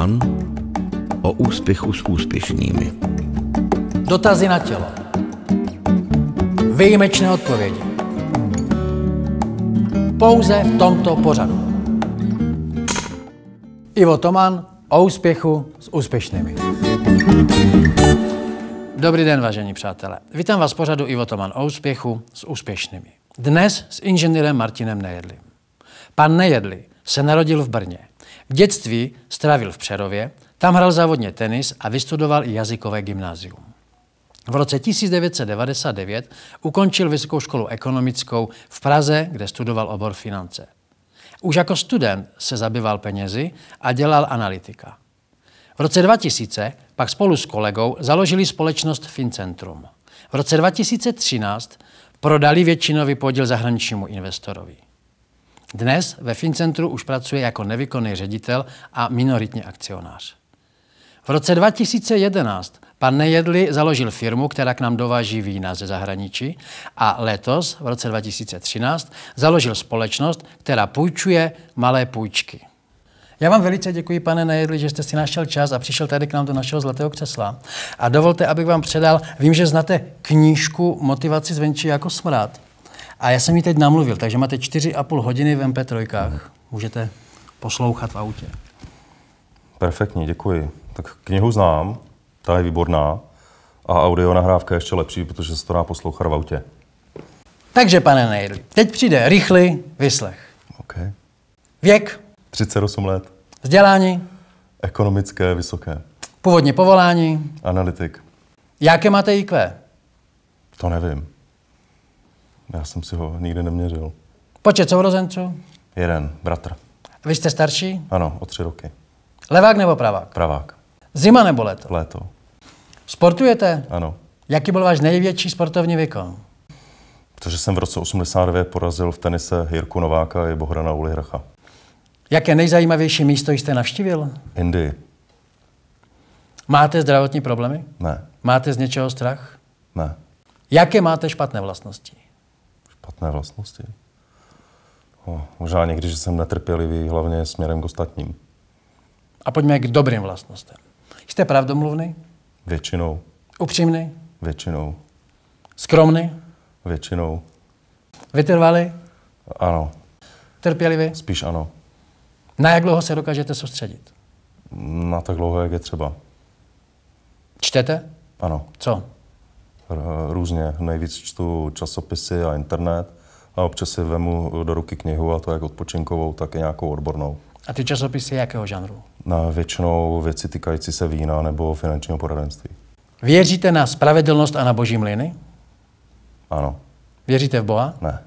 román o úspěchu s úspěšnými. Dotazy na tělo. Výjimečné odpovědi. Pouze v tomto pořadu. Ivo Toman o úspěchu s úspěšnými. Dobrý den, vážení přátelé. Vítám vás pořadu Ivo Toman o úspěchu s úspěšnými. Dnes s inženýrem Martinem Nejedli. Pan Nejedli se narodil v Brně. Dětství strávil v Přerově, tam hrál závodně tenis a vystudoval i jazykové gymnázium. V roce 1999 ukončil Vysokou školu ekonomickou v Praze, kde studoval obor finance. Už jako student se zabýval penězi a dělal analytika. V roce 2000 pak spolu s kolegou založili společnost Fincentrum. V roce 2013 prodali většinový podíl zahraničnímu investorovi. Dnes ve Fincentru už pracuje jako nevykonný ředitel a minoritní akcionář. V roce 2011 pan Nejedli založil firmu, která k nám dováží vína ze zahraničí a letos, v roce 2013, založil společnost, která půjčuje malé půjčky. Já vám velice děkuji, pane Nejedli, že jste si našel čas a přišel tady k nám do našeho zlatého křesla. A dovolte, abych vám předal, vím, že znáte knížku Motivaci zvenčí jako smrad. A já jsem ji teď namluvil, takže máte 4,5 hodiny v MP3. Můžete poslouchat v autě. Perfektní, děkuji. Tak knihu znám, ta je výborná. A audio nahrávka je ještě lepší, protože se to dá poslouchat v autě. Takže, pane Nejli, teď přijde rychlý vyslech. OK. Věk? 38 let. Vzdělání? Ekonomické, vysoké. Původně povolání? Analytik. Jaké máte IQ? To nevím. Já jsem si ho nikdy neměřil. Počet sourozenců? Jeden, bratr. A vy jste starší? Ano, o tři roky. Levák nebo pravák? Pravák. Zima nebo léto? Léto. Sportujete? Ano. Jaký byl váš největší sportovní výkon? Protože jsem v roce 89 porazil v tenise Jirku Nováka i Bohrana Ulihracha. Jaké nejzajímavější místo jste navštívil? Indii. Máte zdravotní problémy? Ne. Máte z něčeho strach? Ne. Jaké máte špatné vlastnosti? špatné vlastnosti? No, možná někdy, že jsem netrpělivý, hlavně směrem k ostatním. A pojďme k dobrým vlastnostem. Jste pravdomluvný? Většinou. Upřímný? Většinou. Skromný? Většinou. Vytrvalý? Ano. Trpělivý? Spíš ano. Na jak dlouho se dokážete soustředit? Na tak dlouho, jak je třeba. Čtete? Ano. Co? Eh, různě. Nejvíc čtu časopisy a internet a občas si vemu do ruky knihu, a to jak odpočinkovou, tak i nějakou odbornou. A ty časopisy jakého žánru? Na většinou věci týkající se vína nebo finančního poradenství. Věříte na spravedlnost a na boží mlyny? Ano. Věříte v Boha? Ne.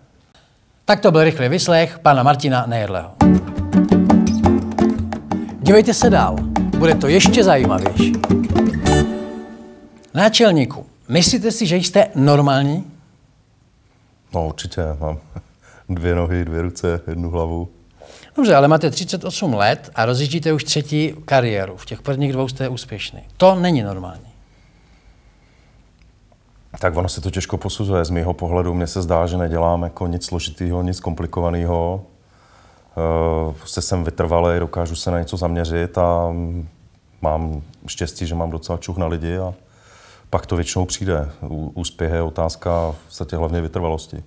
Tak to byl rychlý vyslech pana Martina Nejedlého. Dívejte se dál, bude to ještě zajímavější. Náčelníku, Myslíte si, že jste normální? No určitě, mám dvě nohy, dvě ruce, jednu hlavu. Dobře, ale máte 38 let a rozjíždíte už třetí kariéru. V těch prvních dvou jste úspěšný. To není normální. Tak ono se to těžko posuzuje. Z mého pohledu mně se zdá, že nedělám jako nic složitého, nic komplikovaného. Uh, eh, prostě jsem vytrvalý, dokážu se na něco zaměřit a mám štěstí, že mám docela čuch na lidi a pak to většinou přijde. Úspěch je otázka v podstatě hlavně vytrvalosti.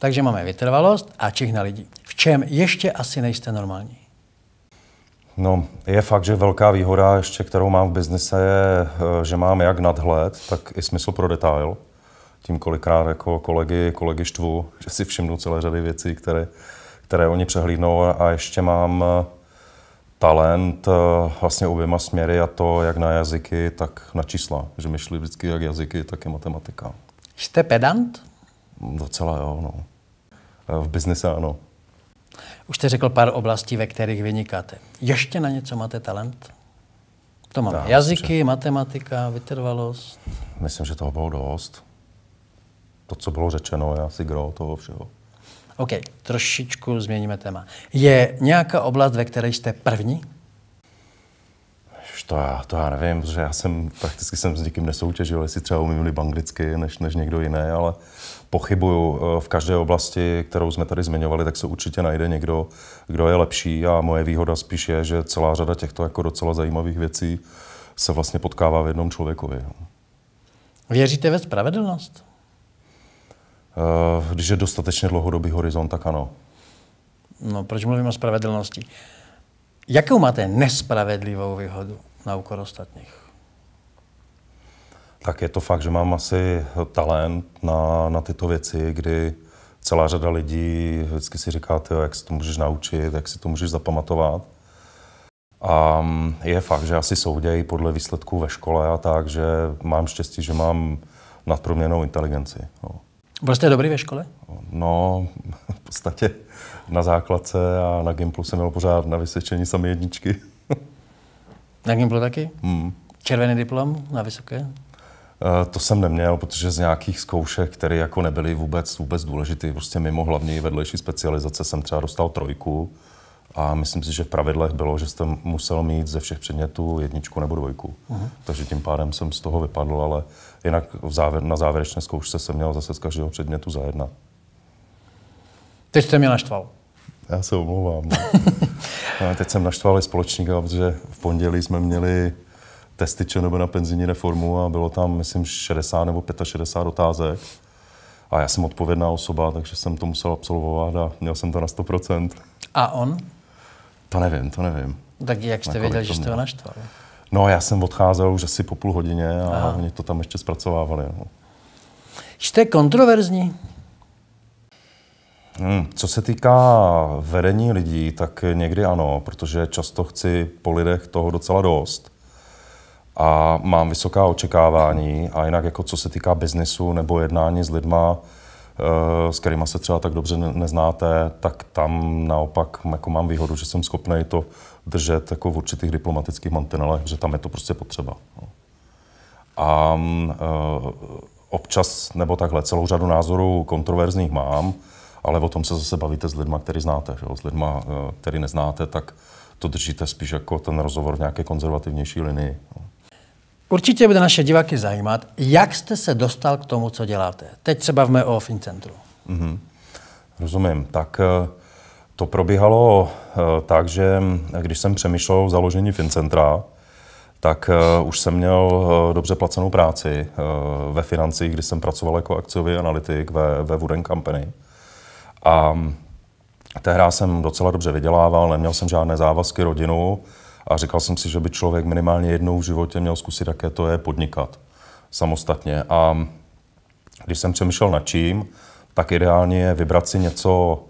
Takže máme vytrvalost a čich na lidi. V čem ještě asi nejste normální? No, je fakt, že velká výhoda ještě, kterou mám v biznise, je, eh, že mám jak nadhled, tak i smysl pro detail. Tím kolikrát jako kolegy, kolegy štvu, že si všimnu celé řady věcí, které, které oni přehlídnou a ještě mám eh, talent eh, vlastně oběma směry a to jak na jazyky, tak na čísla. Že mi šly vždycky jak jazyky, tak i matematika. Jste pedant? Docela jo, no. Eh, v biznise ano. Už jste řekl pár oblastí, ve kterých vynikáte. Ještě na něco máte talent? To máme. Já, Jazyky, že... matematika, vytrvalost. Myslím, že toho bylo dost. To, co bylo řečeno, je asi gro toho všeho. OK, trošičku změníme téma. Je nějaká oblast, ve které jste první? To já, to já nevím, protože já jsem prakticky jsem s nikým nesoutěžil, jestli třeba umím líp anglicky než, než někdo jiný, ale pochybuju. Eh, v každé oblasti, kterou jsme tady zmiňovali, tak se určitě najde někdo, kdo je lepší a moje výhoda spíš je, že celá řada těchto jako docela zajímavých věcí se vlastně potkává v jednom člověku. Věříte ve spravedlnost? Eh, když je dostatečně dlouhodobý horizont, tak ano. No, proč mluvím o spravedlnosti? Jakou máte nespravedlivou výhodu na úkor ostatních? Tak je to fakt, že mám asi talent na, na tyto věci, kdy celá řada lidí vždycky si říká, tyjo, jak si to můžeš naučit, jak si to můžeš zapamatovat. A mm, je fakt, že asi soudějí podle výsledků ve škole a tak, že mám štěstí, že mám nadprůměrnou inteligenci. No. Byl jste dobrý ve škole? No, v podstatě na základce a na Gimplu jsem měl pořád na vysvědčení samé jedničky. na Gimplu taky? Hmm. Červený diplom na vysoké? Eh, to jsem neměl, protože z nějakých zkoušek, které jako nebyly vůbec, vůbec důležité, prostě mimo hlavní vedlejší specializace jsem třeba dostal trojku, a myslím si, že v pravidlech bylo, že jste musel mít ze všech předmětů jedničku nebo dvojku. Uh-huh. Takže tím pádem jsem z toho vypadl, ale jinak v závěr, na závěrečné zkoušce jsem měl zase z každého předmětu za jedna. Teď jste mě naštval. Já se omlouvám. No. Teď jsem naštval i společníka, protože v pondělí jsme měli testy nebo na penzijní reformu a bylo tam, myslím, 60 nebo 65 otázek. A já jsem odpovědná osoba, takže jsem to musel absolvovat a měl jsem to na 100%. A on? To nevím, to nevím. Tak jak jste jako, věděl, že jste ho naštval? No, já jsem odcházel už asi po půl hodině a Aha. oni to tam ještě zpracovávali. No. Jste kontroverzní? Hmm, co se týká vedení lidí, tak někdy ano, protože často chci po lidech toho docela dost a mám vysoká očekávání a jinak jako co se týká biznesu nebo jednání s lidma, Eh, s kterými se třeba tak dobře neznáte, tak tam naopak jako mám výhodu, že jsem schopný to držet jako v určitých diplomatických mantinelech, že tam je to prostě potřeba. No. A eh, občas, nebo takhle, celou řadu názorů kontroverzních mám, ale o tom se zase bavíte s lidmi, který znáte, že? s lidmi, eh, který neznáte, tak to držíte spíš jako ten rozhovor v nějaké konzervativnější linii. No. Určitě bude naše diváky zajímat, jak jste se dostal k tomu, co děláte. Teď se bavíme o FinCentru. Mm-hmm. Rozumím. Tak eh, to probíhalo eh, tak, že eh, když jsem přemýšlel o založení FinCentra, tak už jsem měl dobře placenou práci ve financích, kdy jsem pracoval jako akciový analytik ve, ve Wooden Company. A mm, tehdy jsem docela dobře vydělával, neměl jsem žádné závazky, rodinu, a říkal jsem si, že by člověk minimálně jednou v životě měl zkusit, jaké to je podnikat samostatně. A když jsem přemýšlel nad čím, tak ideálně je vybrat si něco,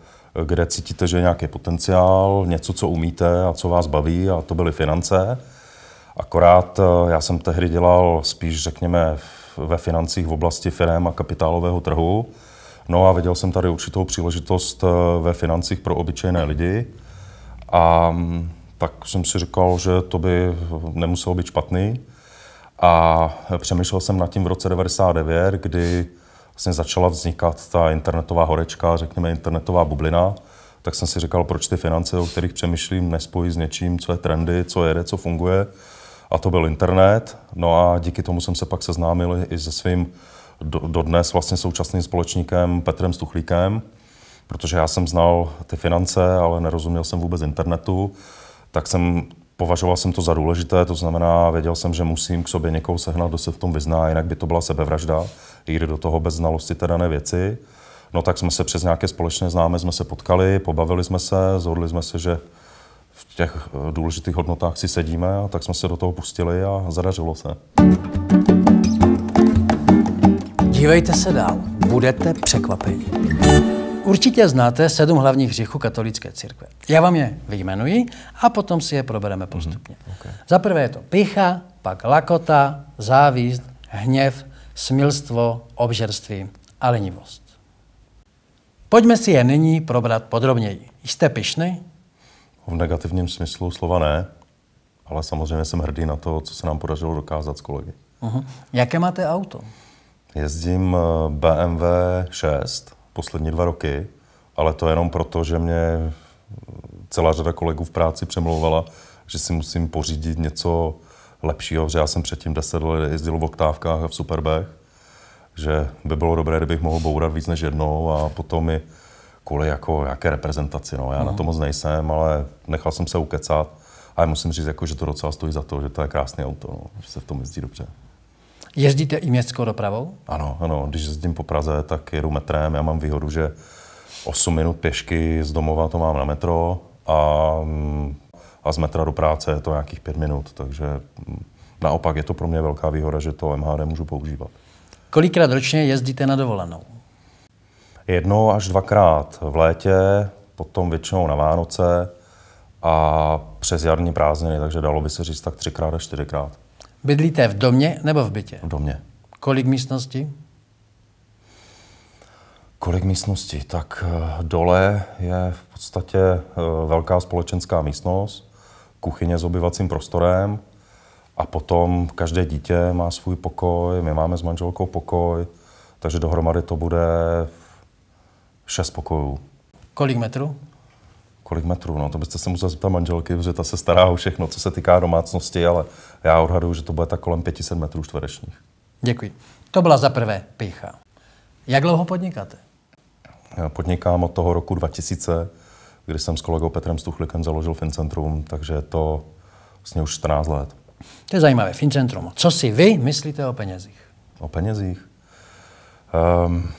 kde cítíte, že je nějaký potenciál, něco, co umíte a co vás baví, a to byly finance. Akorát eh, já jsem tehdy dělal spíš, řekněme, ve financích v oblasti firm a kapitálového trhu. No a viděl jsem tady určitou příležitost eh, ve financích pro obyčejné lidi. A mm, tak jsem si říkal, že to by nemuselo být špatný. A přemýšlel jsem nad tím v roce 99, kdy vlastně začala vznikat ta internetová horečka, řekněme internetová bublina, tak jsem si říkal, proč ty finance, o kterých přemýšlím, nespojí s něčím, co je trendy, co jede, co funguje. A to byl internet. No a díky tomu jsem se pak seznámil i se svým dodnes vlastně současným společníkem Petrem Stuchlíkem, protože já jsem znal ty finance, ale nerozuměl jsem vůbec internetu tak jsem Považoval jsem to za důležité, to znamená, věděl jsem, že musím k sobě někoho sehnat, kdo se v tom vyzná, jinak by to byla sebevražda, jít do toho bez znalosti té dané věci. No tak jsme se přes nějaké společné známé jsme se potkali, pobavili jsme se, zhodli jsme se, že v těch eh, důležitých hodnotách si sedíme, a tak jsme se do toho pustili a zadařilo se. Dívejte se dál, budete překvapeni určitě znáte sedm hlavních hříchů katolické církve. Já vám je vyjmenuji a potom si je probereme mhm, postupně. Mm-hmm. Okay. Za prvé je to picha, pak lakota, závist, hněv, smilstvo, obžerství a lenivost. Pojďme si je nyní probrat podrobněji. Jste pišný? V negativním smyslu slova ne, ale samozřejmě jsem hrdý na to, co se nám podařilo dokázat s kolegy. Uh-huh. Jaké máte auto? Jezdím eh, BMW 6 poslední dva roky, ale to jenom proto, že mě celá řada kolegů v práci přemlouvala, že si musím pořídit něco lepšího, že já jsem předtím 10 let jezdil v oktávkách a v superbech, že by bylo dobré, kdybych mohl bourat víc než jednou a potom mi kvůli jako jaké reprezentaci, no, já no. na to moc nejsem, ale nechal jsem se ukecat. Ale musím říct, jako, že to docela stojí za to, že to je krásné auto, no, že se v tom jezdí dobře. Jezdíte i městskou dopravou? Ano, ano. Když jezdím po Praze, tak jedu metrem. Já mám výhodu, že 8 minut pěšky z domova to mám na metro a, mm, a z metra do práce je to nějakých 5 minut. Takže mm, naopak je to pro mě velká výhoda, že to MHD můžu používat. Kolikrát ročně jezdíte na dovolenou? Jedno až dvakrát v létě, potom většinou na Vánoce a přes jarní prázdniny, takže dalo by se říct tak třikrát až čtyřikrát. Bydlíte v domě nebo v bytě? V domě. Kolik místností? Kolik místností? Tak eh, dole je v podstatě eh, velká společenská místnost, kuchyně s obyvacím prostorem a potom každé dítě má svůj pokoj, my máme s manželkou pokoj, takže dohromady to bude šest pokojů. Kolik metrů? Kolik metrů? No, to byste se musel zeptat manželky, protože ta se stará o všechno, co se týká domácnosti, ale já odhaduju, že to bude tak kolem 500 metrů čtverečních. Děkuji. To byla za prvé pícha. Jak dlouho podnikáte? Já podnikám od toho roku 2000, kdy jsem s kolegou Petrem Stuchlikem založil Fincentrum, takže je to vlastně už 14 let. To je zajímavé, Fincentrum. Co si vy myslíte o penězích? O penězích? Um,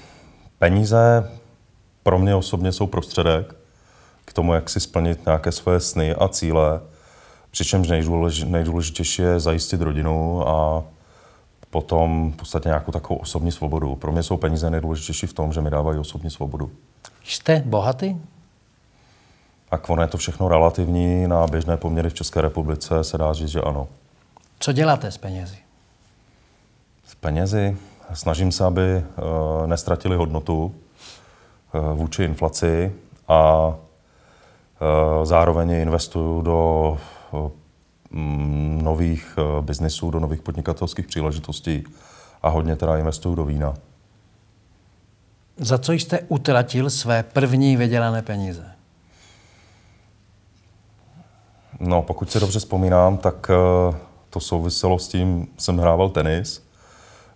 peníze pro mě osobně jsou prostředek, k tomu, jak si splnit nějaké svoje sny a cíle. Přičemž nejdůležitější je zajistit rodinu a potom v podstatě nějakou takovou osobní svobodu. Pro mě jsou peníze nejdůležitější v tom, že mi dávají osobní svobodu. Jste bohatý? A ono je to všechno relativní. Na běžné poměry v České republice se dá říct, že ano. Co děláte s penězi? S penězi? Snažím se, aby eh, nestratili hodnotu eh, vůči inflaci a Eh, zároveň investuju do eh, mm, nových eh, biznisů, do nových podnikatelských příležitostí a hodně teda investuju do vína. Za co jste utratil své první vydělané peníze? No, pokud se dobře vzpomínám, tak to souviselo s tím, jsem hrával tenis,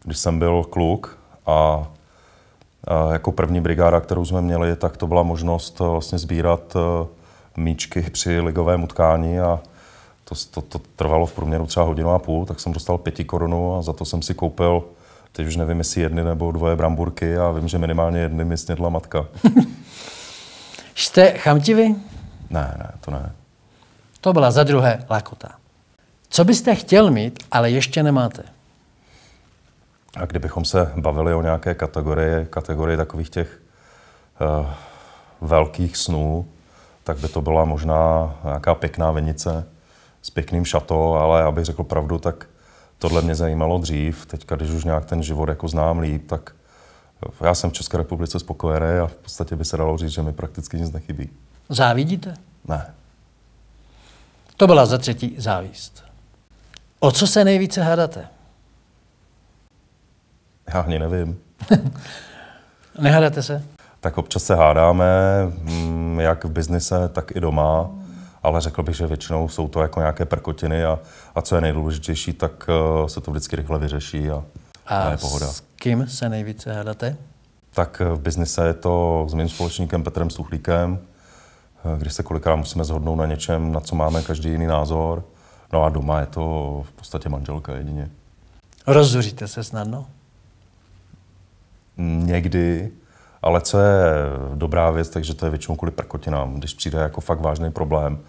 když jsem byl kluk a jako první brigáda, kterou jsme měli, tak to byla možnost vlastně sbírat míčky při ligovém utkání a to, to, to trvalo v průměru třeba hodinu a půl, tak jsem dostal pěti korunu a za to jsem si koupil, teď už nevím, jestli jedny nebo dvoje bramburky a vím, že minimálně jedny mi snědla matka. Jste chamtivý? Ne, ne, to ne. To byla za druhé lakota. Co byste chtěl mít, ale ještě nemáte? A kdybychom se bavili o nějaké kategorii, kategorii takových těch uh, velkých snů, tak by to byla možná nějaká pěkná venice s pěkným šato, ale abych řekl pravdu, tak tohle mě zajímalo dřív. Teďka, když už nějak ten život jako znám líp, tak já jsem v České republice spokojený a v podstatě by se dalo říct, že mi prakticky nic nechybí. Závidíte? Ne. To byla za třetí závist. O co se nejvíce hádáte? Já ani nevím. Nehádáte se? Tak občas se hádáme. Hmm jak v biznise, tak i doma, ale řekl bych, že většinou jsou to jako nějaké prkotiny a, a co je nejdůležitější, tak eh, se to vždycky rychle vyřeší a, a je pohoda. s kým se nejvíce hledáte? Tak eh, v biznise je to s mým společníkem Petrem Suchlíkem, eh, kdy se kolikrát musíme zhodnout na něčem, na co máme každý jiný názor. No a doma je to v podstatě manželka jedině. Rozuříte se snadno? Někdy, ale co je dobrá věc, takže to je většinou kvůli prkotinám. Když přijde jako fakt vážný problém,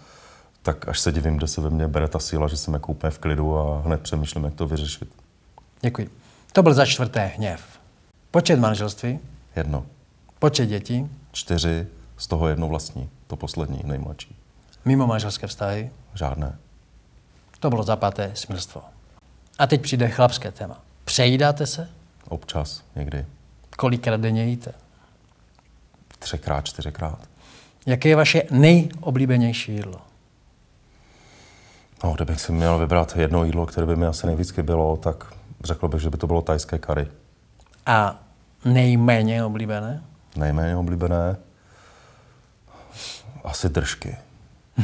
tak až se divím, kde se ve mně bere ta síla, že jsem jako úplně v klidu a hned přemýšlím, jak to vyřešit. Děkuji. To byl za čtvrté hněv. Počet manželství? Jedno. Počet dětí? Čtyři, z toho jedno vlastní, to poslední, nejmladší. Mimo manželské vztahy? Žádné. To bylo za páté smilstvo. A teď přijde chlapské téma. Přejídáte se? Občas, někdy. Kolikrát denně jíte? třikrát, čtyřikrát. Jaké je vaše nejoblíbenější jídlo? No, kdybych si měl vybrat jedno jídlo, které by mi asi nejvíc bylo, tak řekl bych, že by to bylo tajské kary. A nejméně oblíbené? Nejméně oblíbené? Asi držky.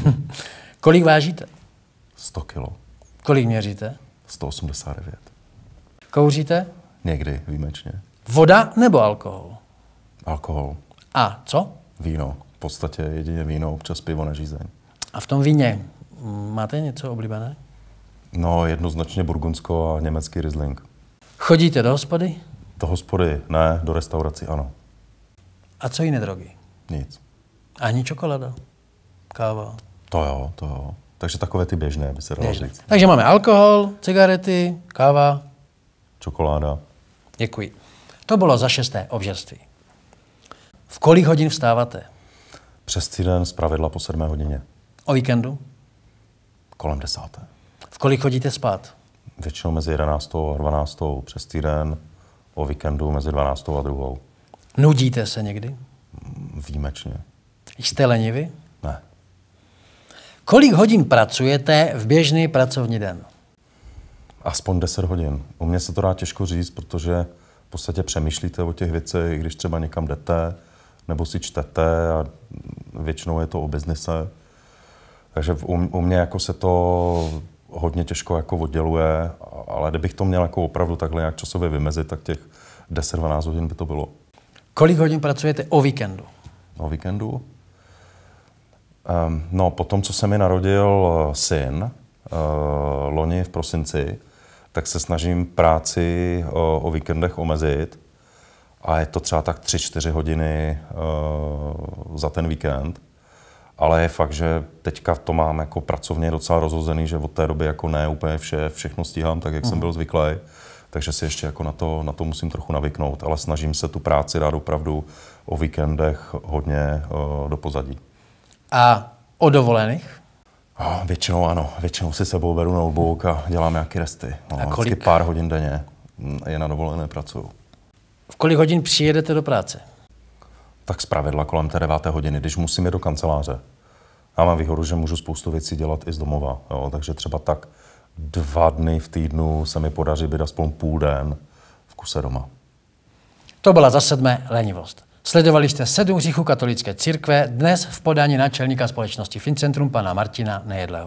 Kolik vážíte? 100 kilo. Kolik měříte? 189. Kouříte? Někdy, výjimečně. Voda nebo alkohol? Alkohol. A co? Víno. V podstatě jedině víno, občas pivo na žízeň. A v tom víně mm, máte něco oblíbené? No, jednoznačně Burgundsko a německý Riesling. Chodíte do hospody? Do hospody ne, do restaurací ano. A co jiné drogy? Nic. Ani čokoláda? Káva? To jo, to jo. Takže takové ty běžné by se dalo běžné. říct. Takže máme alkohol, cigarety, káva. Čokoláda. Děkuji. To bylo za šesté obžerství. V kolik hodin vstáváte? Přes týden z pravidla po sedmé hodině. O víkendu? Kolem desáté. V kolik chodíte spát? Většinou mezi 11. a 12. přes týden, o víkendu mezi 12. a 2. Nudíte se někdy? Mm, výjimečně. Jste lenivý? Ne. Kolik hodin pracujete v běžný pracovní den? Aspoň 10 hodin. U mě se to dá těžko říct, protože v podstatě přemýšlíte o těch věcech, když třeba někam jdete, nebo si čtete a většinou je to o biznise. Takže u, u mě jako se to hodně těžko jako odděluje, ale kdybych to měl jako opravdu takhle nějak časově vymezit, tak těch 10-12 hodin by to bylo. Kolik hodin pracujete o víkendu? O víkendu? Um, no, po tom, co se mi narodil eh, syn, uh, loni v prosinci, tak se snažím práci uh, o víkendech omezit a je to třeba tak 3-4 hodiny uh, za ten víkend. Ale je fakt, že teďka to mám jako pracovně docela rozhozený, že od té doby jako ne úplně vše, všechno stíhám tak, jak mm. jsem mhm. byl zvyklý. Takže si ještě jako na to, na to musím trochu navyknout, ale snažím se tu práci dát opravdu o víkendech hodně uh, do pozadí. A o dovolených? většinou ano, většinou si sebou beru notebook a dělám nějaké resty. No, a kolik? Pár hodin denně mm, je na dovolené pracuju. V kolik hodin přijedete do práce? Tak zpravidla kolem té deváté hodiny, když musím jít do kanceláře. Já mám výhodu, že můžu spoustu věcí dělat i z domova, jo? takže třeba tak dva dny v týdnu se mi podaří být aspoň půl den v kuse doma. To byla za sedmé lenivost. Sledovali jste sedm hříchů katolické církve dnes v podání náčelníka společnosti Fincentrum pana Martina Nejedlého.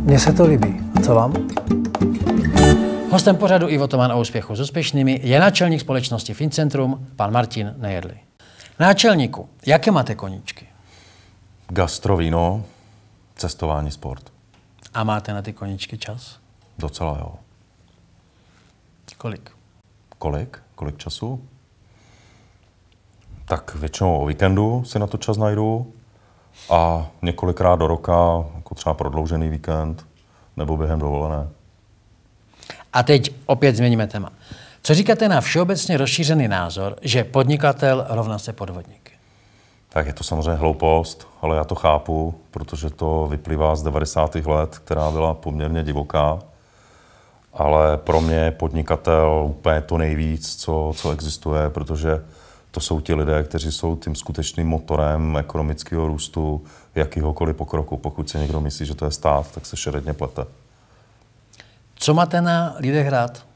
Mně se to líbí. A co vám? Hostem pořadu Ivo Tomán o úspěchu s úspěšnými je náčelník společnosti Fincentrum, pan Martin Nejedli. Náčelníku, jaké máte koníčky? Gastrovino, cestování, sport. A máte na ty koníčky čas? Docela jo. Kolik? Kolik? Kolik času? Tak většinou o víkendu si na to čas najdu a několikrát do roka, jako třeba prodloužený víkend nebo během dovolené. A teď opět změníme téma. Co říkáte na všeobecně rozšířený názor, že podnikatel rovná se podvodník? Tak je to samozřejmě hloupost, ale já to chápu, protože to vyplývá z 90. let, která byla poměrně divoká. Ale pro mě je podnikatel úplně to nejvíc, co, co existuje, protože to jsou ti lidé, kteří jsou tím skutečným motorem ekonomického růstu, jakýhokoliv pokroku. Pokud si někdo myslí, že to je stát, tak se šeredně plete. Co máte na lidech rád?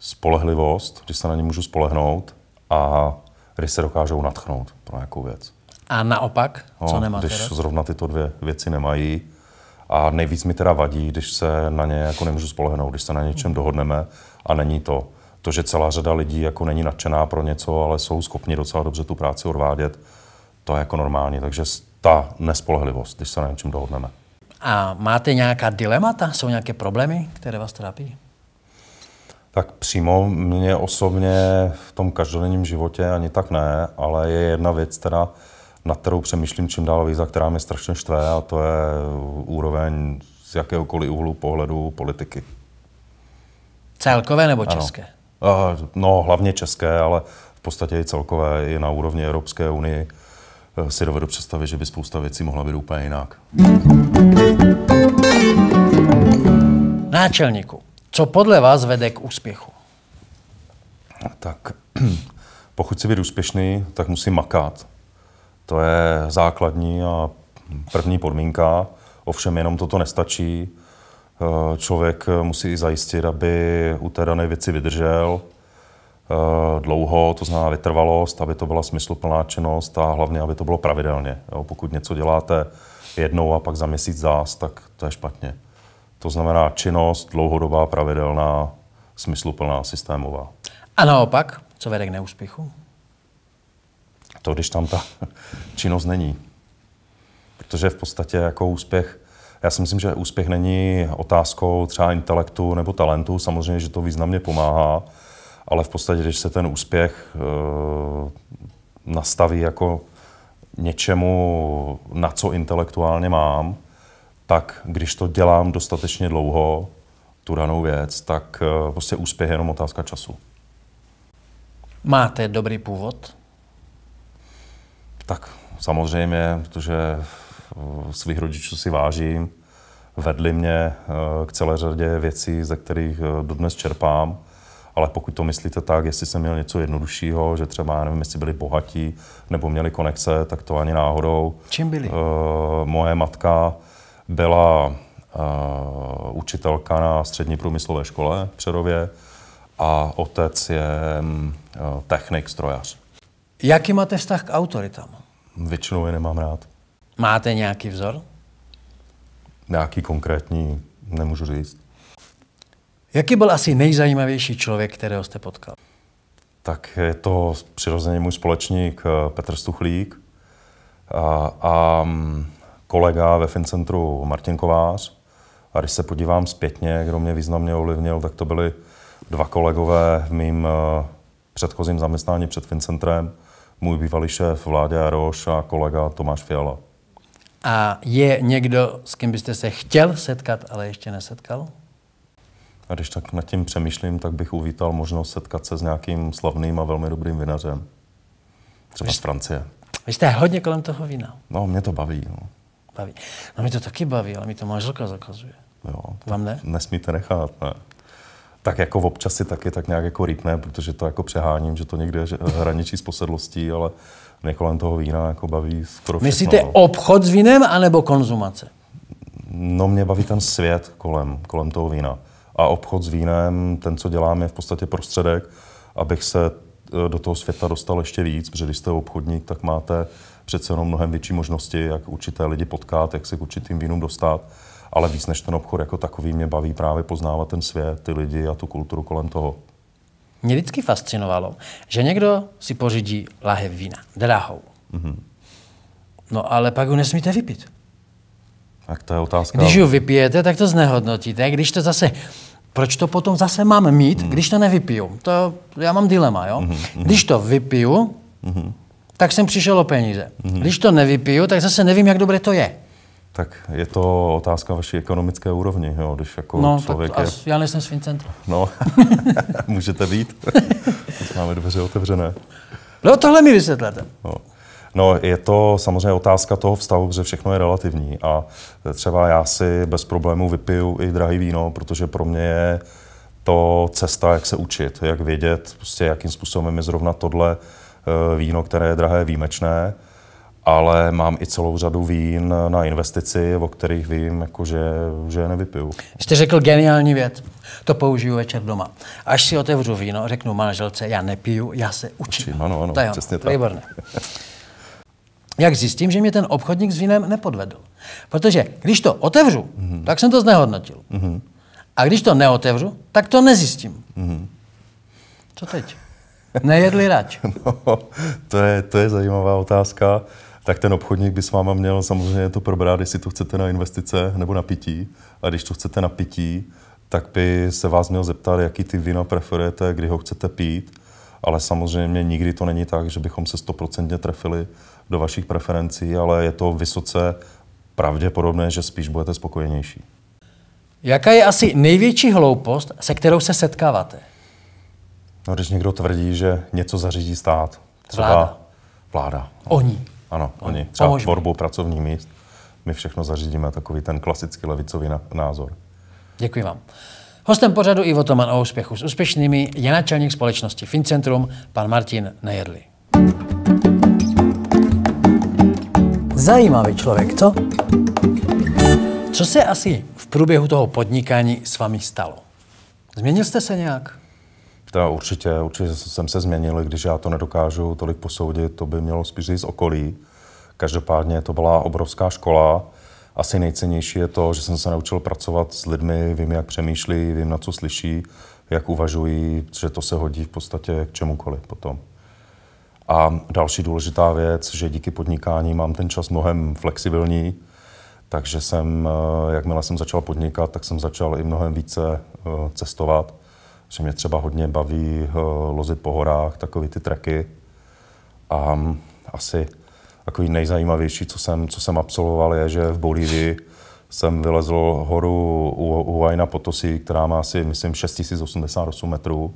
Spolehlivost, že se na ně můžu spolehnout a když se dokážou natchnout pro nějakou věc. A naopak, no, co no, nemáte Když rád? zrovna tyto dvě věci nemají a nejvíc mi teda vadí, když se na ně jako nemůžu spolehnout, když se na něčem dohodneme a není to. To, že celá řada lidí jako není nadšená pro něco, ale jsou schopni docela dobře tu práci odvádět, to je jako normální. Takže ta nespolehlivost, když se na něčem dohodneme. A máte nějaká dilemata? Jsou nějaké problémy, které vás trápí? Tak přímo mě osobně v tom každodenním životě ani tak ne, ale je jedna věc, která, na kterou přemýšlím čím dál víc a která mě strašně štve, a to je úroveň z jakéhokoliv úhlu pohledu politiky. Celkové nebo české? Ano. Eh, no, hlavně české, ale v podstatě i celkové, i na úrovni Evropské unie Eh, si dovedu představit, že by spousta věcí mohla být úplně jinak. Náčelníku, co podle vás vede k úspěchu? Tak pokud chci být úspěšný, tak musím makat. To je základní a první podmínka. Ovšem jenom toto nestačí. Eh, člověk musí i zajistit, aby u té dané věci vydržel, Eh, dlouho, to znamená vytrvalost, aby to byla smysluplná činnost a hlavně, aby to bylo pravidelně. Jo, pokud něco děláte jednou a pak za měsíc zás, tak to je špatně. To znamená činnost, dlouhodobá, pravidelná, smysluplná, systémová. A naopak, co vede k neúspěchu? To, když tam ta činnost není. Protože v podstatě jako úspěch, já si myslím, že úspěch není otázkou třeba intelektu nebo talentu, samozřejmě, že to významně pomáhá, ale v podstatě, když se ten úspěch eh, nastaví jako něčemu, na co intelektuálně mám, tak když to dělám dostatečně dlouho, tu danou věc, tak eh, prostě úspěch je jenom otázka času. Máte dobrý původ? Tak samozřejmě, protože eh, svých rodičů si vážím, vedli mě k celé řadě věcí, ze kterých dodnes čerpám ale pokud to myslíte tak, jestli jsem měl něco jednoduššího, že třeba, nevím, jestli byli bohatí nebo měli konexe, tak to ani náhodou. Čím byli? Uh, moje matka byla uh, učitelka na střední průmyslové škole v Přerově a otec je um, technik, strojař. Jaký máte vztah k autoritám? Většinou je nemám rád. Máte nějaký vzor? Nějaký konkrétní, nemůžu říct. Jaký byl asi nejzajímavější člověk, kterého jste potkal? Tak je to přirozeně můj společník eh, Petr Stuchlík a, a mm, kolega ve Fincentru Martin Kovář. A když se podívám zpětně, kdo mě významně ovlivnil, tak to byli dva kolegové v mým eh, předchozím zaměstnání před Fincentrem, můj bývalý šéf Vládě Roš a kolega Tomáš Fiala. A je někdo, s kým byste se chtěl setkat, ale ještě nesetkal? A když tak nad tím přemýšlím, tak bych uvítal možnost setkat se s nějakým slavným a velmi dobrým vinařem. Třeba z Francie. Vy jste hodně kolem toho vína. No, mě to baví. No. Baví. No, mě to taky baví, ale mi to manželka zakazuje. Jo. Vám ne? Nesmíte nechat, ne. Tak jako občas si taky tak nějak jako rýpne, protože to jako přeháním, že to někde hraničí s posedlostí, ale mě kolem toho vína jako baví skoro všechno. Myslíte no. obchod s vínem anebo konzumace? No mě baví ten svět kolem, kolem toho vína. A obchod s vínem, ten, co dělám, je v podstatě prostředek, abych se e, do toho světa dostal ještě víc, protože když jste obchodník, tak máte přece jenom mnohem větší možnosti, jak určité lidi potkat, jak se k určitým vínům dostat. Ale víc než ten obchod jako takový mě baví právě poznávat ten svět, ty lidi a tu kulturu kolem toho. Mě vždycky fascinovalo, že někdo si pořídí lahev vína, drahou. Mm-hmm. No ale pak ho nesmíte vypít. Tak to je otázka. Když ho vypijete, tak to znehodnotíte. Když to zase proč to potom zase mám mít, mm. když to nevypiju? To já mám dilema, jo? Mm. Když to vypiju, mm. tak jsem přišel o peníze. Mm. Když to nevypiju, tak zase nevím, jak dobré to je. Tak je to otázka vaší ekonomické úrovni, jo? když jako no, člověk tak, je... já nejsem svým centrum. No, můžete být. Máme dveře otevřené. No tohle mi vysvětlete. No. No, je to samozřejmě otázka toho vztahu, protože všechno je relativní. A třeba já si bez problémů vypiju i drahý víno, protože pro mě je to cesta, jak se učit, jak vědět, prostě jakým způsobem je zrovna tohle eh, víno, které je drahé, výjimečné. Ale mám i celou řadu vín na investici, o kterých vím, jako že, že je nevypiju. Jste řekl geniální věc. To použiju večer doma. Až si otevřu víno, řeknu manželce, já nepiju, já se učím. učím ano, ano, to je přesně tak. Výborné jak zjistím, že mě ten obchodník s vínem nepodvedl. Protože když to otevřu, mm-hmm. tak jsem to znehodnotil. Mm-hmm. A když to neotevřu, tak to nezjistím. Mm-hmm. Co teď? Nejedli rač. No, to je, to je zajímavá otázka. Tak ten obchodník by s váma měl samozřejmě to probrat, jestli to chcete na investice nebo na pití. A když to chcete na pití, tak by se vás měl zeptat, jaký ty víno preferujete, kdy ho chcete pít ale samozřejmě nikdy to není tak, že bychom se stoprocentně trefili do vašich preferencí, ale je to vysoce pravděpodobné, že spíš budete spokojenější. Jaká je asi největší hloupost, se kterou se setkáváte? No, když někdo tvrdí, že něco zařídí stát. Třeba vláda. Vláda. No. Oni. Ano, oni. oni. Třeba Pomožme. tvorbu pracovních míst. My všechno zařídíme, takový ten klasický levicový názor. Děkuji vám. Hostem pořadu Ivo Toman o úspěchu s úspěšnými je náčelník společnosti Fincentrum, pan Martin Nejedli. Zajímavý člověk, co? Co se asi v průběhu toho podnikání s vámi stalo? Změnil jste se nějak? To určitě, určitě jsem se změnil, když já to nedokážu tolik posoudit, to by mělo spíš z okolí. Každopádně to byla obrovská škola, asi nejcennější je to, že jsem se naučil pracovat s lidmi, vím, jak přemýšlí, vím, na co slyší, jak uvažují, že to se hodí v podstatě k čemukoliv potom. A další důležitá věc, že díky podnikání mám ten čas mnohem flexibilní, takže jsem, eh, jakmile jsem začal podnikat, tak jsem začal i mnohem více eh, cestovat, že mě třeba hodně baví eh, lozit po horách, takové ty treky. A mm, asi takový nejzajímavější, co jsem, co jsem absolvoval, je, že v Bolívii jsem vylezl horu u, u Huayna Potosí, která má asi, myslím, 6088 metrů.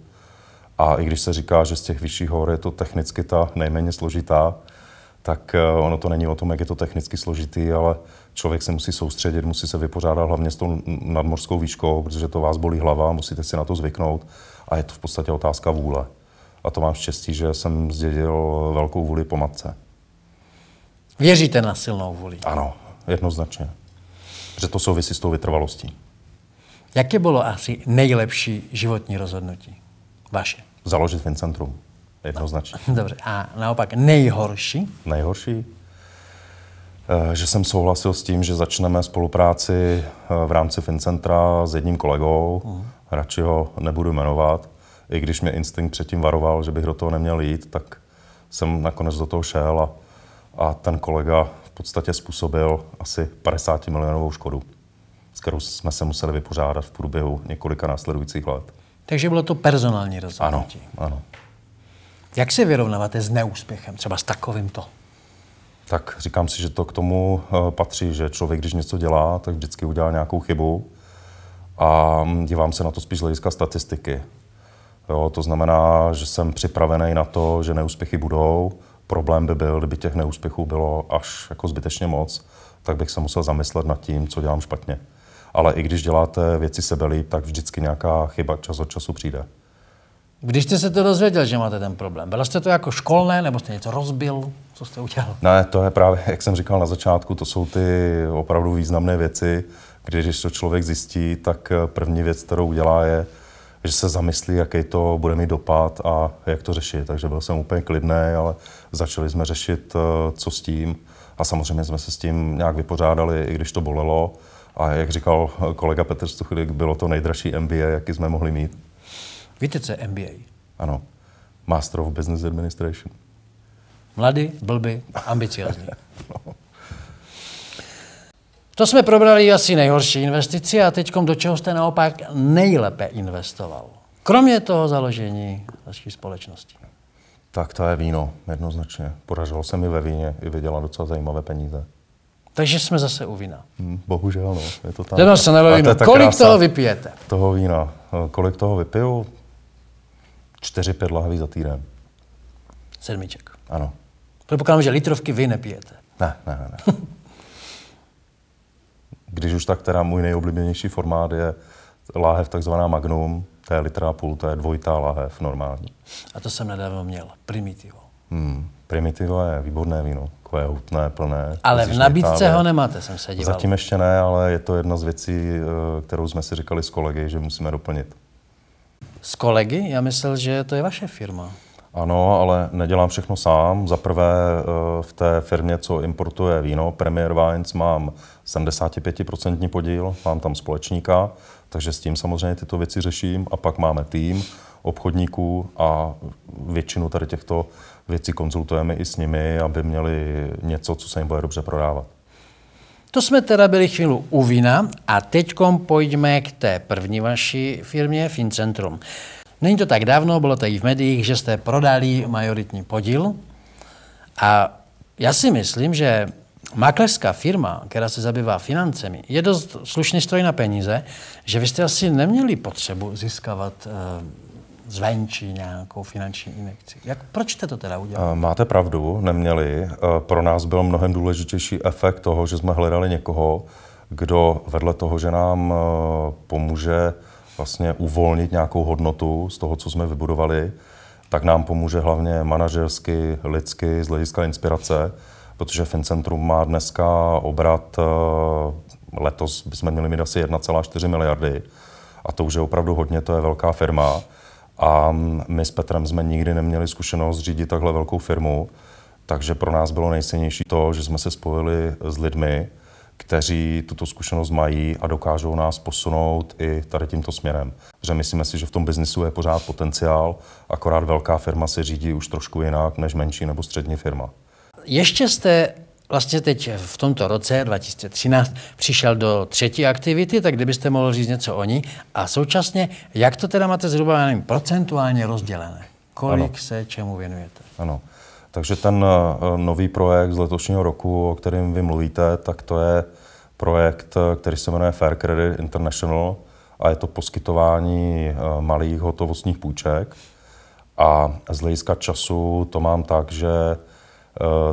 A i když se říká, že z těch vyšších hor je to technicky ta nejméně složitá, tak eh, ono to není o tom, jak je to technicky složitý, ale člověk se musí soustředit, musí se vypořádat hlavně s tou nadmořskou výškou, protože to vás bolí hlava, musíte si na to zvyknout a je to v podstatě otázka vůle. A to mám štěstí, že jsem zdědil velkou vůli po matce. Věříte na silnou vůli? Ano, jednoznačně. že to souvisí s tou vytrvalostí. Jaké bylo asi nejlepší životní rozhodnutí vaše? Založit Vincentrum. Jednoznačně. No, dobře. A naopak nejhorší? Nejhorší? Eh, že jsem souhlasil s tím, že začneme spolupráci eh, v rámci Fincentra s jedním kolegou. Uh-huh. Radši ho nebudu jmenovat. I když mě Instinct předtím varoval, že bych do toho neměl jít, tak jsem nakonec do toho šel a a ten kolega v podstatě způsobil asi 50 milionovou škodu, s kterou jsme se museli vypořádat v průběhu několika následujících let. Takže bylo to personální rozhodnutí. Ano, ano. Jak se vyrovnáváte s neúspěchem, třeba s takovýmto? Tak říkám si, že to k tomu eh, patří, že člověk, když něco dělá, tak vždycky udělá nějakou chybu a mm, dívám se na to spíš z hlediska statistiky. Jo, to znamená, že jsem připravený na to, že neúspěchy budou, Problém by byl, kdyby těch neúspěchů bylo až jako zbytečně moc, tak bych se musel zamyslet nad tím, co dělám špatně. Ale i když děláte věci líp, tak vždycky nějaká chyba čas od času přijde. Když jste se to dozvěděl, že máte ten problém, byla jste to jako školné, nebo jste něco rozbil? Co jste udělal? Ne, to je právě, jak jsem říkal na začátku, to jsou ty opravdu významné věci. Když to člověk zjistí, tak eh, první věc, kterou udělá, je, že se zamyslí, jaký to bude mít dopad a jak to řešit. Takže byl jsem úplně klidný, ale začali jsme řešit, eh, co s tím. A samozřejmě jsme se s tím nějak vypořádali, i když to bolelo. A jak říkal eh, kolega Petr Stuchlik, bylo to nejdražší MBA, jaký jsme mohli mít. Víte, co je MBA? Ano. Master of Business Administration. Mladý, blbý, ambiciozní. no. To jsme probrali asi nejhorší investici a teď do čeho jste naopak nejlépe investoval. Kromě toho založení vaší společnosti. Tak to je víno, jednoznačně. Podařilo se mi ve víně, i viděla docela zajímavé peníze. Takže jsme zase u vína. Hmm, bohužel, no. Je to tam. Jdeme se na To kolik toho vypijete? Toho vína. Eh, kolik toho vypiju? čtyři pět lahví za týden. Sedmiček. Ano. Předpokládám, že litrovky vy nepijete. ne, ne. ne. Když už tak teda můj nejoblíbenější formát je láhev takzvaná Magnum, to je litra půl, to je dvojitá láhev normální. A to jsem nedávno měl, Primitivo. Hmm, Primitivo je výborné víno, takové hutné, plné. Ale v nabídce Itálie. ho nemáte, jsem se díval. Zatím ještě ne, ale je to jedna z věcí, eh, kterou jsme si říkali s kolegy, že musíme doplnit. S kolegy? Já myslel, že to je vaše firma. Ano, ale nedělám všechno sám. Za prvé eh, v té firmě, co importuje víno, Premier Wines, mám 75% podíl, mám tam společníka, takže s tím samozřejmě tyto věci řeším. A pak máme tým obchodníků a většinu tady těchto věcí konzultujeme i s nimi, aby měli něco, co se jim bude dobře prodávat. To jsme teda byli chvíli u vína a teď pojďme k té první vaší firmě, Fincentrum. Není to tak dávno, bylo to i v médiích, že jste prodali majoritní podíl a já si myslím, že makléřská firma, která se zabývá financemi, je dost slušný stroj na peníze, že vy jste asi neměli potřebu získávat eh, zvenčí nějakou finanční injekci. Jak, proč jste to teda udělali? Eh, máte pravdu, neměli. Eh, pro nás byl mnohem důležitější efekt toho, že jsme hledali někoho, kdo vedle toho, že nám pomůže vlastně uvolnit nějakou hodnotu z toho, co jsme vybudovali, tak nám pomůže hlavně manažersky, lidsky, z hlediska inspirace, protože Fincentrum má dneska obrat, eh, letos bychom měli mít asi 1,4 miliardy a to už je opravdu hodně, to je velká firma. A mm, my s Petrem jsme nikdy neměli zkušenost řídit takhle velkou firmu, takže pro nás bylo nejsilnější to, že jsme se spojili s lidmi, kteří tuto zkušenost mají a dokážou nás posunout i tady tímto směrem. Že myslíme si, že v tom biznisu je pořád potenciál, akorát velká firma se řídí už trošku jinak než menší nebo střední firma. Ještě jste vlastně teď v tomto roce 2013 přišel do třetí aktivity, tak kdybyste mohl říct něco o ní a současně, jak to teda máte zhruba, nevím, procentuálně rozdělené? Kolik ano. se čemu věnujete? Ano. Takže ten eh, nový projekt z letošního roku, o kterém vy mluvíte, tak to je projekt, eh, který se jmenuje Fair Credit International a je to poskytování eh, malých hotovostních půjček. A z hlediska času to mám tak, že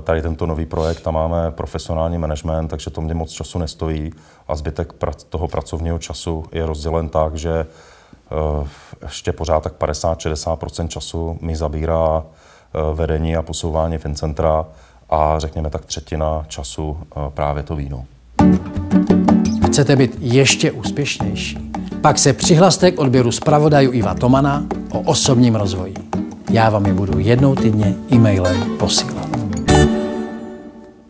tady tento nový projekt, tam máme profesionální management, takže to mě moc času nestojí a zbytek toho pracovního času je rozdělen tak, že ještě pořád tak 50-60% času mi zabírá Eh, vedení a posouvání fincentra a řekněme tak třetina času eh, právě to víno. Chcete být ještě úspěšnější? Pak se přihlaste k odběru zpravodajů Iva Tomana o osobním rozvoji. Já vám je budu jednou týdně e-mailem posílat.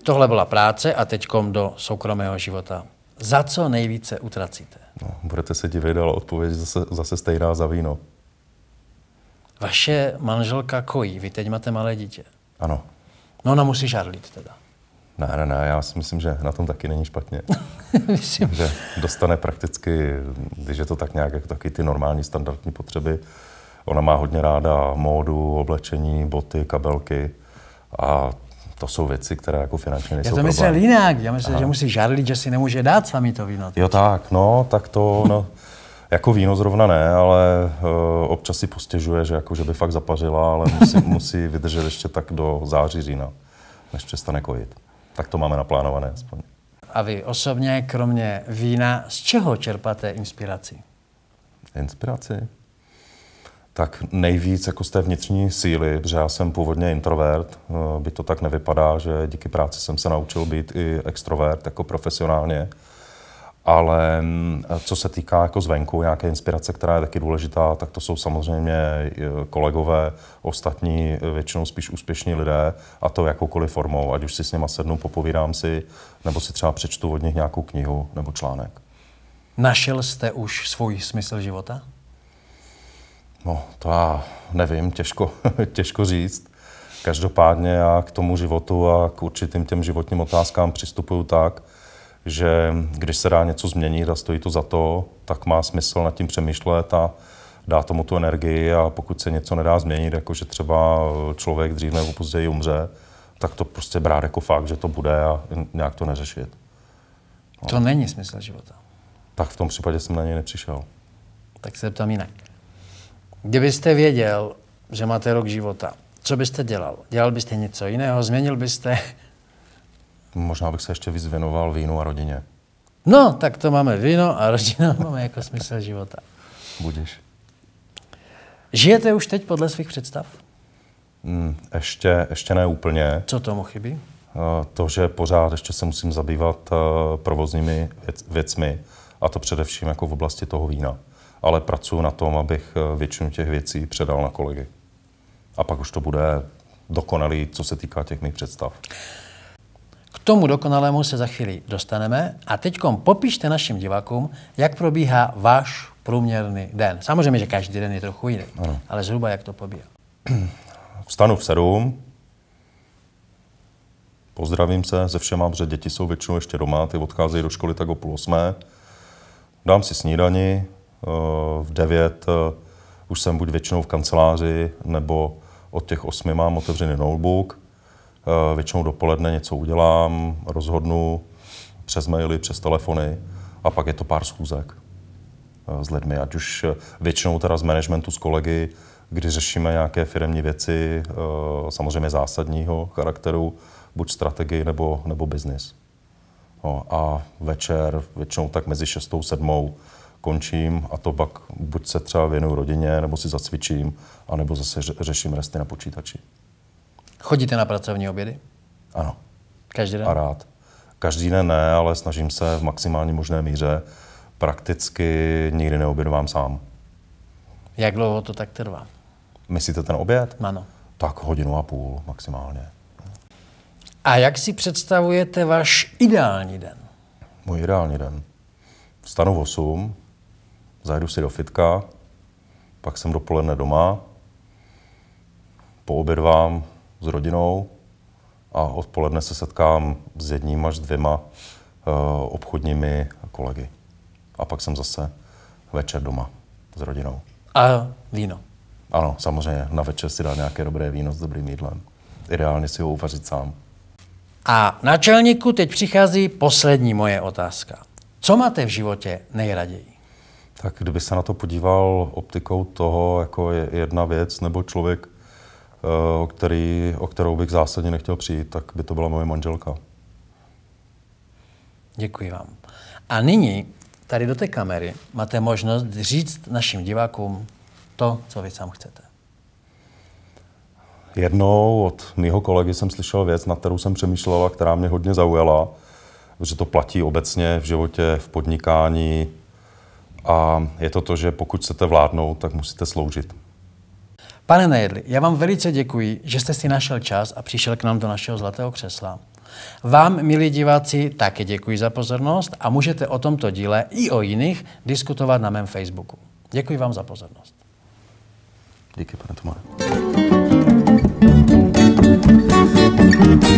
Tohle byla práce a teďkom do soukromého života. Za co nejvíce utracíte? No, budete se divit, ale odpověď zase, zase stejná za víno. Vaše manželka kojí, vy teď máte malé dítě. Ano. No ona musí žárlit teda. Ne, ne, ne, já si myslím, že na tom taky není špatně. myslím. Že dostane prakticky, když je to tak nějak, jako taky ty normální standardní potřeby. Ona má hodně ráda módu, oblečení, boty, kabelky a to jsou věci, které jako finančně nejsou Já to myslím problém. jinak, já myslím, Aha. že musí žárlit, že si nemůže dát sami to víno. Jo tak, no, tak to, no. Jako víno zrovna ne, ale uh, občas si postěžuje, že, jako, že by fakt zapařila, ale musí, musí vydržet ještě tak do září, října, než přestane kojit. Tak to máme naplánované aspoň. A vy osobně, kromě vína, z čeho čerpáte inspiraci? Inspiraci? Tak nejvíc jako z té vnitřní síly, protože já jsem původně introvert, eh, by to tak nevypadá, že díky práci jsem se naučil být i extrovert jako profesionálně. Ale mm, co se týká jako zvenku, nějaké inspirace, která je taky důležitá, tak to jsou samozřejmě e, kolegové, ostatní e, většinou spíš úspěšní lidé a to jakoukoliv formou, ať už si s nima sednu, popovídám si, nebo si třeba přečtu od nich nějakou knihu nebo článek. Našel jste už svůj smysl života? No, to já nevím, těžko, těžko říct. Každopádně já k tomu životu a k určitým těm životním otázkám přistupuju tak, že když se dá něco změnit a stojí to za to, tak má smysl nad tím přemýšlet a dá tomu tu energii a pokud se něco nedá změnit, jako že třeba člověk dřív nebo později umře, tak to prostě brát jako fakt, že to bude a nějak to neřešit. No. To není smysl života. Tak v tom případě jsem na něj nepřišel. Tak se ptám jinak. Kdybyste věděl, že máte rok života, co byste dělal? Dělal byste něco jiného? Změnil byste možná bych se ještě víc věnoval vínu a rodině. No, tak to máme víno a rodina máme jako smysl života. Budeš. Žijete už teď podle svých představ? Mm, ještě, ještě ne úplně. Co tomu chybí? Eh, to, že pořád ještě se musím zabývat eh, provozními věc, věcmi, a to především jako v oblasti toho vína. Ale pracuji na tom, abych eh, většinu těch věcí předal na kolegy. A pak už to bude dokonalý, co se týká těch mých představ. K tomu dokonalému se za chvíli dostaneme a teď popište našim divákům, jak probíhá váš průměrný den. Samozřejmě, že každý den je trochu jiný, ano. ale zhruba jak to pobíhá. Vstanu v sedm, pozdravím se se všema, protože děti jsou většinou ještě doma, ty odcházejí do školy tak o půl osmé. Dám si snídani, eh, v devět eh, už jsem buď většinou v kanceláři, nebo od těch osmi mám otevřený notebook Eh, většinou dopoledne něco udělám, rozhodnu přes maily, přes telefony a pak je to pár schůzek eh, s lidmi, ať už eh, většinou teda z managementu s kolegy, kdy řešíme nějaké firmní věci, samozřejmě zásadního charakteru, buď strategii nebo, nebo biznis. No, a večer, většinou tak mezi šestou sedmou končím a to pak buď se třeba věnuju rodině, nebo si zacvičím, anebo zase řeším resty na počítači. Chodíte na pracovní obědy? Ano. Každý den? A rád. Každý den ne, ale snažím se v maximální možné míře. Prakticky nikdy neobědovám sám. Jak dlouho to tak trvá? Myslíte ten oběd? Ano. Tak hodinu a půl maximálně. A jak si představujete váš ideální den? Můj ideální den. Vstanu v 8, zajdu si do fitka, pak jsem dopoledne doma, poobědvám, s rodinou a odpoledne se setkám s jedním až dvěma eh, obchodními kolegy. A pak jsem zase večer doma s rodinou. A víno. Ano, samozřejmě. Na večer si dá nějaké dobré víno s dobrým jídlem. Ideálně si ho uvařit sám. A náčelníku teď přichází poslední moje otázka. Co máte v životě nejraději? Tak kdyby se na to podíval optikou toho, jako je jedna věc nebo člověk, Eh, o, který, o kterou bych zásadně nechtěl přijít, tak by to byla moje manželka. Děkuji vám. A nyní tady do té kamery máte možnost říct našim divákům to, co vy sám chcete. Jednou od mého kolegy jsem slyšel věc, na kterou jsem přemýšlel a která mě hodně zaujala, že to platí obecně v životě, v podnikání. A je to to, že pokud chcete vládnout, tak musíte sloužit. Pane Nejedli, já vám velice děkuji, že jste si našel čas a přišel k nám do našeho zlatého křesla. Vám, milí diváci, také děkuji za pozornost a můžete o tomto díle i o jiných diskutovat na mém Facebooku. Děkuji vám za pozornost. Díky, pane you